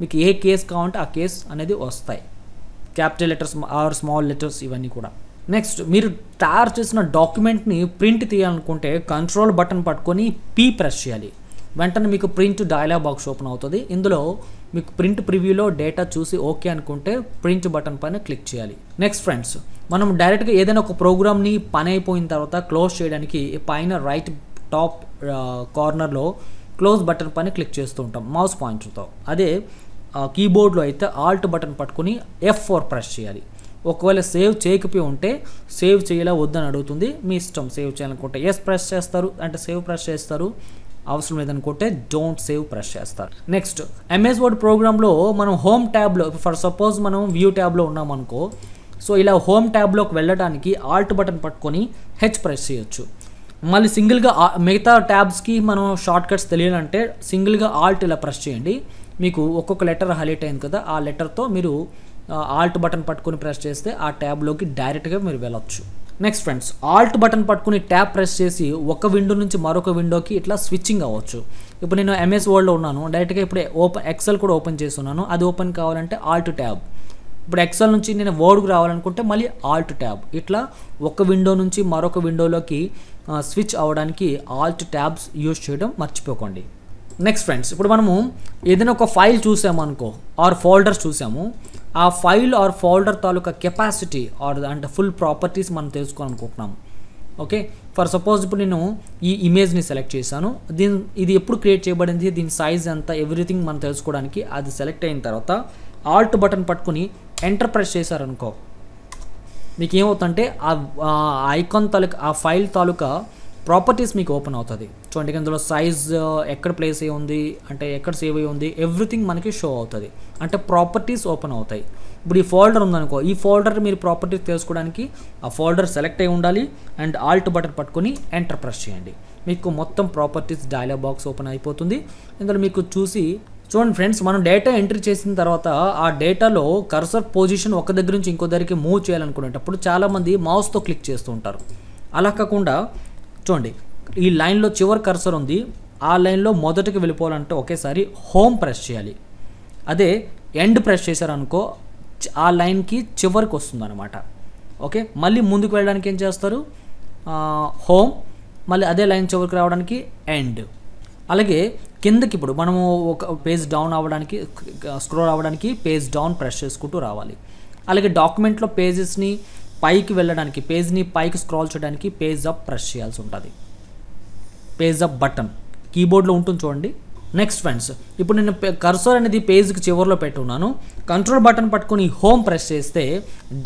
మీకు ఏ కేస్ కావాలంటే ఆ కేస్ అనేది వస్తాయి capture letters or small letters ఇవన్నీ కూడా నెక్స్ట్ మీరు తయారు చేసిన డాక్యుమెంట్ని ప్రింట్ తీయాలనుకుంటే కంట్రోల్ బటన్ పట్టుకొని పీ ప్రెస్ చేయాలి వెంటనే మీకు ప్రింట్ డైలాగ్ బాక్స్ ఓపెన్ అవుతుంది ఇందులో మీకు ప్రింట్ ప్రివ్యూలో డేటా చూసి ఓకే అనుకుంటే ప్రింట్ బటన్ పైన క్లిక్ చేయాలి నెక్స్ట్ ఫ్రెండ్స్ మనం డైరెక్ట్గా ఏదైనా ఒక ప్రోగ్రామ్ని పని అయిపోయిన తర్వాత క్లోజ్ చేయడానికి పైన రైట్ టాప్ కార్నర్లో క్లోజ్ బటన్ పైన క్లిక్ చేస్తూ ఉంటాం మౌస్ పాయింట్తో అదే కీబోర్డ్లో అయితే ఆల్ట్ బటన్ పట్టుకుని ఎఫ్ ఫోర్ ప్రెస్ చేయాలి ఒకవేళ సేవ్ చేయకపోయి ఉంటే సేవ్ చేయాలా వద్దని అడుగుతుంది మీ ఇష్టం సేవ్ చేయాలనుకుంటే ఎస్ ప్రెస్ చేస్తారు అంటే సేవ్ ప్రెస్ చేస్తారు అవసరం లేదనుకుంటే డోంట్ సేవ్ ప్రెస్ చేస్తారు నెక్స్ట్ ఎంఎస్ వర్డ్ ప్రోగ్రామ్లో మనం హోమ్ ట్యాబ్లో ఫర్ సపోజ్ మనం వ్యూ ట్యాబ్లో ఉన్నాం అనుకో సో ఇలా హోమ్ ట్యాబ్లోకి వెళ్ళడానికి ఆల్ట్ బటన్ పట్టుకొని హెచ్ ప్రెస్ చేయొచ్చు మళ్ళీ సింగిల్గా మిగతా ట్యాబ్స్కి మనం షార్ట్ కట్స్ తెలియాలంటే సింగిల్గా ఆల్ట్ ఇలా ప్రెస్ చేయండి మీకు ఒక్కొక్క లెటర్ హైలైట్ అయింది కదా ఆ లెటర్తో మీరు ఆల్ట్ బటన్ పట్టుకొని ప్రెస్ చేస్తే ఆ ట్యాబ్లోకి డైరెక్ట్గా మీరు వెళ్ళొచ్చు నెక్స్ట్ ఫ్రెండ్స్ ఆల్ట్ బటన్ పట్టుకుని ట్యాప్ ప్రెస్ చేసి ఒక విండో నుంచి మరొక విండోకి ఇట్లా స్విచ్చింగ్ అవ్వచ్చు ఇప్పుడు నేను ఎంఎస్ వర్డ్లో ఉన్నాను డైరెక్ట్గా ఇప్పుడు ఓపెన్ ఎక్సెల్ కూడా ఓపెన్ చేస్తున్నాను అది ఓపెన్ కావాలంటే ఆల్ట్ ట్యాబ్ ఇప్పుడు ఎక్సెల్ నుంచి నేను వర్డ్కి రావాలనుకుంటే మళ్ళీ ఆల్ట్ ట్యాబ్ ఇట్లా ఒక విండో నుంచి మరొక విండోలోకి స్విచ్ అవ్వడానికి ఆల్ట్ ట్యాబ్స్ యూజ్ చేయడం మర్చిపోకండి నెక్స్ట్ ఫ్రెండ్స్ ఇప్పుడు మనము ఏదైనా ఒక ఫైల్ చూసామనుకో ఆర్ ఫోల్డర్స్ చూసాము ఆ ఫైల్ ఆర్ ఫోల్డర్ తాలూకా కెపాసిటీ ఆర్ అంటే ఫుల్ ప్రాపర్టీస్ మనం తెలుసుకోవాలనుకుంటున్నాము ఓకే ఫర్ సపోజ్ ఇప్పుడు నేను ఈ ఇమేజ్ని సెలెక్ట్ చేశాను దీని ఇది ఎప్పుడు క్రియేట్ చేయబడింది దీని సైజ్ ఎంత ఎవ్రీథింగ్ మనం తెలుసుకోవడానికి అది సెలెక్ట్ అయిన తర్వాత ఆల్ట్ బటన్ పట్టుకుని ఎంటర్ ప్రెస్ చేశారనుకో మీకు ఏమవుతుందంటే ఆ ఐకాన్ తాలూకా ఆ ఫైల్ తాలూకా ప్రాపర్టీస్ మీకు ఓపెన్ అవుతుంది చూడండి ఇందులో సైజ్ uh, ఎక్కడ ప్లేస్ అయ్యి ఉంది అంటే ఎక్కడ సేవ్ అయ్యి ఉంది ఎవ్రీథింగ్ మనకి షో అవుతుంది అంటే ప్రాపర్టీస్ ఓపెన్ అవుతాయి ఇప్పుడు ఈ ఫోల్డర్ ఉందనుకో ఈ ఫోల్డర్ మీరు ప్రాపర్టీస్ తెలుసుకోవడానికి ఆ ఫోల్డర్ సెలెక్ట్ అయి ఉండాలి అండ్ ఆల్ట్ బటన్ పట్టుకొని ఎంటర్ ప్రెస్ చేయండి మీకు మొత్తం ప్రాపర్టీస్ డైలాగ్ బాక్స్ ఓపెన్ అయిపోతుంది ఇందులో మీకు చూసి చూడండి ఫ్రెండ్స్ మనం డేటా ఎంట్రీ చేసిన తర్వాత ఆ డేటాలో కర్సర్ పొజిషన్ ఒక దగ్గర నుంచి ఇంకో దగ్గరికి మూవ్ చేయాలనుకునేటప్పుడు చాలామంది మౌస్తో క్లిక్ చేస్తూ ఉంటారు అలా కాకుండా చూడండి ఈ లైన్లో చివరి కర్సర్ ఉంది ఆ లైన్లో మొదటికి వెళ్ళిపోవాలంటే ఒకేసారి హోమ్ ప్రెస్ చేయాలి అదే ఎండ్ ప్రెస్ చేశారనుకో ఆ లైన్కి చివరికి వస్తుందన్నమాట ఓకే మళ్ళీ ముందుకు వెళ్ళడానికి ఏం చేస్తారు హోమ్ మళ్ళీ అదే లైన్ చివరికి రావడానికి ఎండ్ అలాగే కిందకి ఇప్పుడు మనము ఒక పేజ్ డౌన్ అవ్వడానికి స్క్రోల్ అవ్వడానికి పేజ్ డౌన్ ప్రెస్ చేసుకుంటూ రావాలి అలాగే డాక్యుమెంట్లో పేజెస్ని పైకి వెళ్ళడానికి పేజ్ని పైకి స్క్రాల్ చేయడానికి పేజ్ అప్ ప్రెస్ చేయాల్సి ఉంటుంది పేజ్ అప్ బటన్ కీబోర్డ్లో ఉంటుంది చూడండి నెక్స్ట్ ఫ్రెండ్స్ ఇప్పుడు నేను కర్సర్ అనేది పేజ్కి చివరిలో పెట్టున్నాను కంట్రోల్ బటన్ పట్టుకుని హోమ్ ప్రెస్ చేస్తే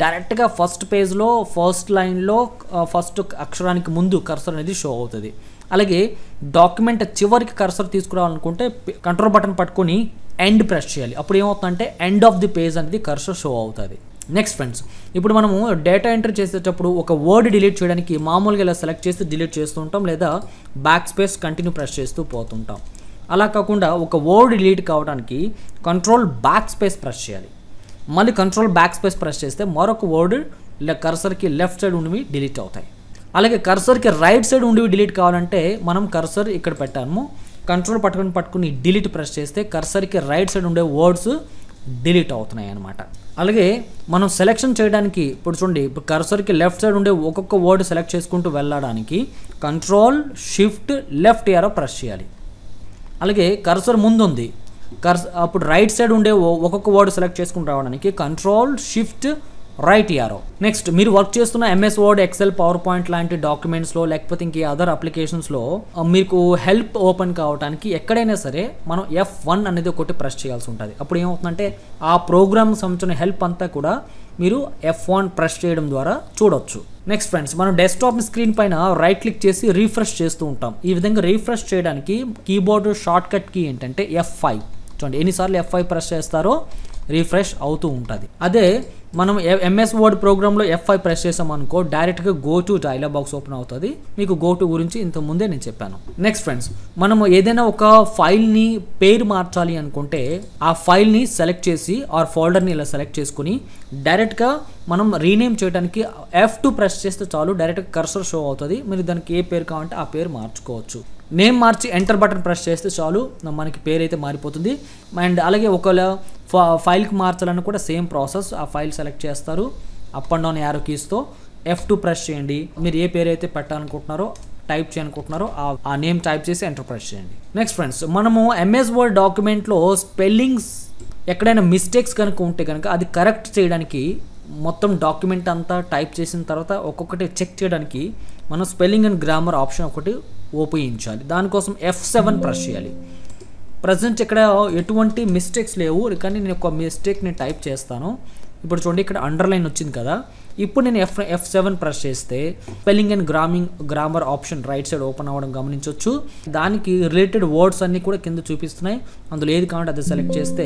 డైరెక్ట్గా ఫస్ట్ పేజ్లో ఫస్ట్ లైన్లో ఫస్ట్ అక్షరానికి ముందు కర్సర్ అనేది షో అవుతుంది అలాగే డాక్యుమెంట్ చివరికి కర్సర్ తీసుకురావాలనుకుంటే కంట్రోల్ బటన్ పట్టుకొని ఎండ్ ప్రెస్ చేయాలి అప్పుడు ఏమవుతుందంటే ఎండ్ ఆఫ్ ది పేజ్ అనేది కర్సర్ షో అవుతుంది నెక్స్ట్ ఫ్రెండ్స్ ఇప్పుడు మనము డేటా ఎంటర్ చేసేటప్పుడు ఒక వర్డ్ డిలీట్ చేయడానికి మామూలుగా ఇలా సెలెక్ట్ చేసి డిలీట్ చేస్తూ ఉంటాం లేదా బ్యాక్ స్పేస్ కంటిన్యూ ప్రెస్ చేస్తూ పోతుంటాం అలా కాకుండా ఒక వర్డ్ డిలీట్ కావడానికి కంట్రోల్ బ్యాక్ స్పేస్ ప్రెస్ చేయాలి మళ్ళీ కంట్రోల్ బ్యాక్ స్పేస్ ప్రెస్ చేస్తే మరొక వర్డ్ కర్సర్కి లెఫ్ట్ సైడ్ ఉండివి డిలీట్ అవుతాయి అలాగే కర్సర్కి రైట్ సైడ్ ఉండివి డిలీట్ కావాలంటే మనం కర్సర్ ఇక్కడ పెట్టాము కంట్రోల్ పట్టుకుని పట్టుకుని డిలీట్ ప్రెస్ చేస్తే కర్సర్కి రైట్ సైడ్ ఉండే వర్డ్స్ డిలీట్ అవుతున్నాయి అనమాట అలాగే మనం సెలెక్షన్ చేయడానికి ఇప్పుడు చూడండి ఇప్పుడు కర్సర్కి లెఫ్ట్ సైడ్ ఉండే ఒక్కొక్క వర్డ్ సెలెక్ట్ చేసుకుంటూ వెళ్ళడానికి control shift left arrow press చేయాలి అలాగే కర్సర్ ముందుంది కర్స్ అప్పుడు రైట్ సైడ్ ఉండే ఒక్కొక్క వర్డ్ సెలెక్ట్ చేసుకుని రావడానికి control shift right arrow next మీరు వర్క్ చేస్తున్న MS Word Excel PowerPoint లాంటి డాక్యుమెంట్స్లో లేకపోతే ఇంకే అదర్ అప్లికేషన్స్లో మీకు హెల్ప్ ఓపెన్ కావడానికి ఎక్కడైనా సరే మనం ఎఫ్ వన్ అనేది ఒకటి ప్రెస్ చేయాల్సి ఉంటుంది అప్పుడు ఏమవుతుందంటే ఆ ప్రోగ్రామ్ సంబంధించిన హెల్ప్ అంతా కూడా మీరు ఎఫ్ వన్ ప్రెస్ చేయడం ద్వారా చూడొచ్చు నెక్స్ట్ ఫ్రెండ్స్ మనం డెస్క్టాప్ స్క్రీన్ పైన రైట్ క్లిక్ చేసి రీఫ్రెష్ చేస్తూ ఉంటాం ఈ విధంగా రీఫ్రెష్ చేయడానికి కీబోర్డ్ కట్ కీ ఏంటంటే ఎఫ్ ఫైవ్ చూడండి ఎన్నిసార్లు ఎఫ్ఐ ప్రెస్ చేస్తారో రీఫ్రెష్ అవుతూ ఉంటుంది అదే మనం ఎంఎస్ వర్డ్ ప్రోగ్రామ్లో ఎఫ్ ఐ ప్రెస్ చేసాం అనుకో డైరెక్ట్గా go to dialog box open అవుతుంది మీకు గో టు గురించి ఇంత ముందే నేను చెప్పాను నెక్స్ట్ ఫ్రెండ్స్ మనం ఏదైనా ఒక ఫైల్ని పేరు మార్చాలి అనుకుంటే ఆ ఫైల్ని సెలెక్ట్ చేసి ఆర్ ఫోల్డర్ని ఇలా సెలెక్ట్ చేసుకుని డైరెక్ట్గా మనం రీనేమ్ చేయడానికి ఎఫ్ టు ప్రెస్ చేస్తే చాలు డైరెక్ట్గా కర్సర్ షో అవుతుంది మీరు దానికి ఏ పేరు కావాలంటే ఆ పేరు మార్చుకోవచ్చు నేమ్ మార్చి ఎంటర్ బటన్ ప్రెస్ చేస్తే చాలు మనకి పేరు అయితే మారిపోతుంది అండ్ అలాగే ఒకవేళ ఫైల్కి మార్చాలని కూడా సేమ్ ప్రాసెస్ ఆ ఫైల్ సెలెక్ట్ చేస్తారు అప్ అండ్ డౌన్ యారో కీస్తో ఎఫ్ టూ ప్రెస్ చేయండి మీరు ఏ పేరు అయితే పెట్టాలనుకుంటున్నారో టైప్ చేయాలనుకుంటున్నారో ఆ నేమ్ టైప్ చేసి ఎంటర్ ప్రెస్ చేయండి నెక్స్ట్ ఫ్రెండ్స్ మనము ఎంఎస్ వర్డ్ డాక్యుమెంట్లో స్పెల్లింగ్స్ ఎక్కడైనా మిస్టేక్స్ కనుక ఉంటే కనుక అది కరెక్ట్ చేయడానికి మొత్తం డాక్యుమెంట్ అంతా టైప్ చేసిన తర్వాత ఒక్కొక్కటి చెక్ చేయడానికి మనం స్పెల్లింగ్ అండ్ గ్రామర్ ఆప్షన్ ఒకటి ఉపయోగించాలి దానికోసం ఎఫ్ సెవెన్ ప్రెస్ చేయాలి ప్రజెంట్ ఇక్కడ ఎటువంటి మిస్టేక్స్ లేవు కానీ నేను ఒక మిస్టేక్ని టైప్ చేస్తాను ఇప్పుడు చూడండి ఇక్కడ అండర్లైన్ వచ్చింది కదా ఇప్పుడు నేను ఎఫ్ ఎఫ్ సెవెన్ ప్రెస్ చేస్తే స్పెల్లింగ్ అండ్ గ్రామింగ్ grammar option right side open అవ్వడం గమనించవచ్చు దానికి రిలేటెడ్ వర్డ్స్ అన్నీ కూడా కింద చూపిస్తున్నాయి అందులో ఏది కావాలంటే అది సెలెక్ట్ చేస్తే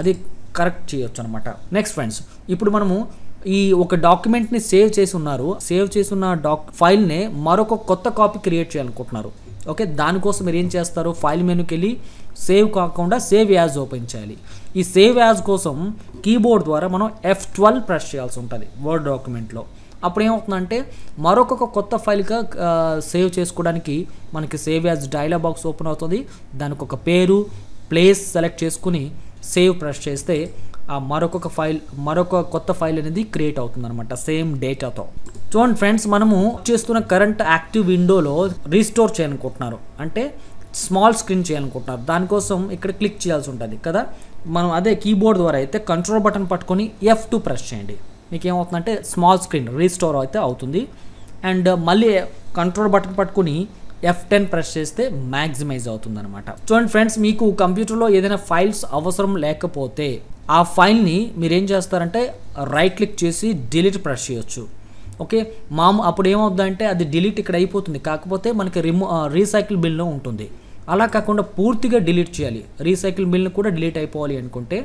అది కరెక్ట్ చేయొచ్చు అనమాట నెక్స్ట్ ఫ్రెండ్స్ ఇప్పుడు మనము ఈ ఒక డాక్యుమెంట్ని సేవ్ చేసి ఉన్నారు సేవ్ చేసిన డాక్ ఫైల్నే మరొక కొత్త కాపీ క్రియేట్ చేయాలనుకుంటున్నారు ఓకే దానికోసం మీరు ఏం చేస్తారు ఫైల్ మెనుకెళ్ళి సేవ్ కాకుండా సేవ్ యాజ్ ఓపెన్ చేయాలి ఈ సేవ్ యాజ్ కోసం కీబోర్డ్ ద్వారా మనం ఎఫ్ ట్వెల్వ్ ప్రెస్ చేయాల్సి ఉంటుంది వర్డ్ డాక్యుమెంట్లో అప్పుడు ఏమవుతుందంటే మరొక కొత్త ఫైల్గా సేవ్ చేసుకోవడానికి మనకి save as dialog box open అవుతుంది దానికి ఒక పేరు ప్లేస్ సెలెక్ట్ చేసుకుని సేవ్ ప్రెస్ చేస్తే ఆ మరొక ఫైల్ మరొక కొత్త ఫైల్ అనేది క్రియేట్ అవుతుంది అనమాట సేమ్ డేటాతో చూడండి ఫ్రెండ్స్ మనము చేస్తున్న కరెంట్ యాక్టివ్ విండోలో రీస్టోర్ చేయాలనుకుంటున్నారు అంటే స్మాల్ స్క్రీన్ చేయాలనుకుంటున్నారు దానికోసం ఇక్కడ క్లిక్ చేయాల్సి ఉంటుంది కదా మనం అదే కీబోర్డ్ ద్వారా అయితే కంట్రోల్ బటన్ పట్టుకొని ఎఫ్ టూ ప్రెస్ చేయండి మీకు ఏమవుతుందంటే స్మాల్ స్క్రీన్ రీస్టోర్ అయితే అవుతుంది అండ్ మళ్ళీ కంట్రోల్ బటన్ పట్టుకుని ఎఫ్ టెన్ ప్రెస్ చేస్తే మ్యాక్సిమైజ్ అవుతుందన్నమాట చూడండి ఫ్రెండ్స్ మీకు కంప్యూటర్లో ఏదైనా ఫైల్స్ అవసరం లేకపోతే ఆ ఫైల్ని మీరేం చేస్తారంటే రైట్ క్లిక్ చేసి డిలీట్ ప్రెస్ చేయొచ్చు ఓకే మాము అప్పుడు ఏమవుతుందంటే అది డిలీట్ ఇక్కడ అయిపోతుంది కాకపోతే మనకి రిమూ రీసైకిల్ బిల్లో ఉంటుంది అలా కాకుండా పూర్తిగా డిలీట్ చేయాలి రీసైకిల్ బిల్ని కూడా డిలీట్ అయిపోవాలి అనుకుంటే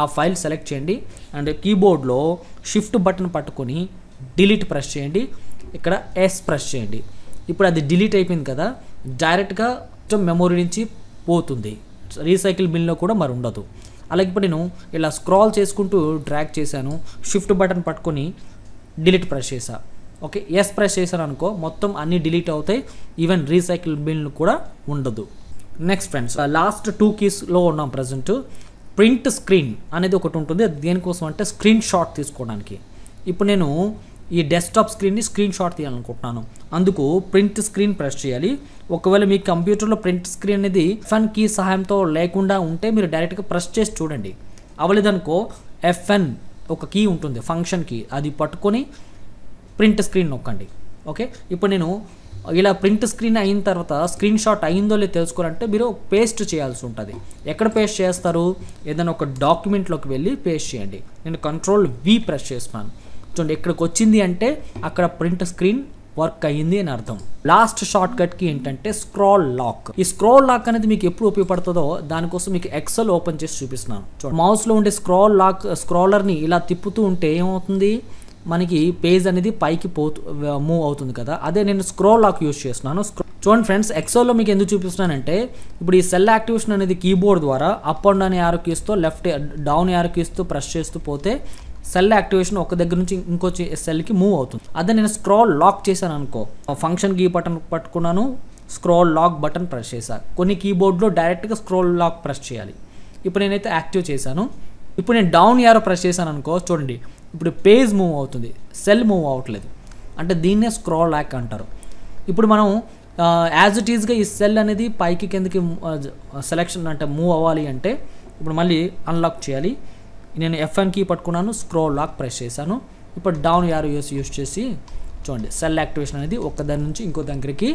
ఆ ఫైల్ సెలెక్ట్ చేయండి అండ్ కీబోర్డ్లో షిఫ్ట్ బటన్ పట్టుకొని డిలీట్ ప్రెస్ చేయండి ఇక్కడ ఎస్ ప్రెస్ చేయండి ఇప్పుడు అది డిలీట్ అయిపోయింది కదా డైరెక్ట్గా మెమొరీ నుంచి పోతుంది రీసైకిల్ బిల్లో కూడా మరి ఉండదు అలాగే ఇప్పుడు నేను ఇలా స్క్రాల్ చేసుకుంటూ డ్రాగ్ చేశాను షిఫ్ట్ బటన్ పట్టుకొని డిలీట్ ప్రెస్ చేశా ఓకే ఎస్ ప్రెస్ చేశాను అనుకో మొత్తం అన్నీ డిలీట్ అవుతాయి ఈవెన్ రీసైకిల్ బిన్లు కూడా ఉండదు నెక్స్ట్ ఫ్రెండ్స్ లాస్ట్ టూ కీస్లో ఉన్నాం ప్రజెంట్ ప్రింట్ స్క్రీన్ అనేది ఒకటి ఉంటుంది దేనికోసం అంటే స్క్రీన్ షాట్ తీసుకోవడానికి ఇప్పుడు నేను ఈ డెస్క్టాప్ స్క్రీన్ని స్క్రీన్ షాట్ తీయాలనుకుంటున్నాను అందుకు ప్రింట్ స్క్రీన్ ప్రెస్ చేయాలి ఒకవేళ మీ కంప్యూటర్లో ప్రింట్ స్క్రీన్ అనేది ఎఫ్ఎన్ కీ సహాయంతో లేకుండా ఉంటే మీరు డైరెక్ట్గా ప్రెస్ చేసి చూడండి అవలేదనుకో ఎఫ్ఎన్ ఒక కీ ఉంటుంది ఫంక్షన్ కీ అది పట్టుకొని ప్రింట్ స్క్రీన్ నొక్కండి ఓకే ఇప్పుడు నేను ఇలా ప్రింట్ స్క్రీన్ అయిన తర్వాత స్క్రీన్ షాట్ అయిందో లేదో తెలుసుకోవాలంటే మీరు పేస్ట్ చేయాల్సి ఉంటుంది ఎక్కడ పేస్ట్ చేస్తారు ఏదైనా ఒక డాక్యుమెంట్లోకి వెళ్ళి పేస్ట్ చేయండి నేను కంట్రోల్ వి ప్రెస్ చేస్తున్నాను చూడండి ఎక్కడికి వచ్చింది అంటే అక్కడ ప్రింట్ స్క్రీన్ వర్క్ అయ్యింది అని అర్థం లాస్ట్ షార్ట్ కి ఏంటంటే స్క్రాల్ లాక్ ఈ స్క్రోల్ లాక్ అనేది మీకు ఎప్పుడు ఉపయోగపడుతుందో దానికోసం మీకు ఎక్సెల్ ఓపెన్ చేసి చూపిస్తున్నాను లో ఉండే స్క్రాల్ లాక్ ని ఇలా తిప్పుతూ ఉంటే ఏమవుతుంది మనకి పేజ్ అనేది పైకి పోతు మూవ్ అవుతుంది కదా అదే నేను స్క్రోల్ లాక్ యూస్ చేస్తున్నాను చూడండి ఫ్రెండ్స్ ఎక్సోలో మీకు ఎందుకు చూపిస్తున్నానంటే ఇప్పుడు ఈ సెల్ యాక్టివేషన్ అనేది కీబోర్డ్ ద్వారా అప్ అండ్ డౌన్ యారో కీస్తో లెఫ్ట్ డౌన్ యారో కీస్తో ప్రెస్ చేస్తూ పోతే సెల్ యాక్టివేషన్ ఒక దగ్గర నుంచి ఇంకో సెల్కి మూవ్ అవుతుంది అదే నేను స్క్రోల్ లాక్ చేశాను అనుకో ఫంక్షన్ కీ బటన్ పట్టుకున్నాను స్క్రోల్ లాక్ బటన్ ప్రెస్ చేశాను కొన్ని కీబోర్డ్లో డైరెక్ట్గా స్క్రోల్ లాక్ ప్రెస్ చేయాలి ఇప్పుడు నేనైతే యాక్టివ్ చేశాను ఇప్పుడు నేను డౌన్ యారో ప్రెస్ చేశాను అనుకో చూడండి ఇప్పుడు పేజ్ మూవ్ అవుతుంది సెల్ మూవ్ అవ్వట్లేదు అంటే దీన్నే స్క్రాల్ లాక్ అంటారు ఇప్పుడు మనం యాజ్ ఇట్ ఈజ్గా ఈ సెల్ అనేది పైకి కిందకి సెలెక్షన్ అంటే మూవ్ అవ్వాలి అంటే ఇప్పుడు మళ్ళీ అన్లాక్ చేయాలి నేను ఎఫ్ఎన్ కీ పట్టుకున్నాను స్క్రోల్ లాక్ ప్రెస్ చేశాను ఇప్పుడు డౌన్ యార్ యూస్ యూస్ చేసి చూడండి సెల్ యాక్టివేషన్ అనేది ఒక్క దాని నుంచి ఇంకో దగ్గరికి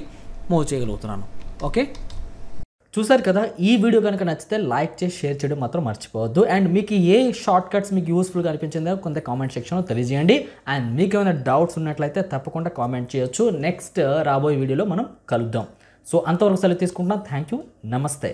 మూవ్ చేయగలుగుతున్నాను ఓకే చూసారు కదా ఈ వీడియో కనుక నచ్చితే లైక్ చేసి షేర్ చేయడం మాత్రం మర్చిపోవద్దు అండ్ మీకు ఏ షార్ట్ కట్స్ మీకు యూస్ఫుల్గా అనిపించిందో కొంత కామెంట్ సెక్షన్లో తెలియజేయండి అండ్ మీకు ఏమైనా డౌట్స్ ఉన్నట్లయితే తప్పకుండా కామెంట్ చేయొచ్చు నెక్స్ట్ రాబోయే వీడియోలో మనం కలుద్దాం సో అంతవరకు సెలవు తీసుకుంటున్నాం థ్యాంక్ యూ నమస్తే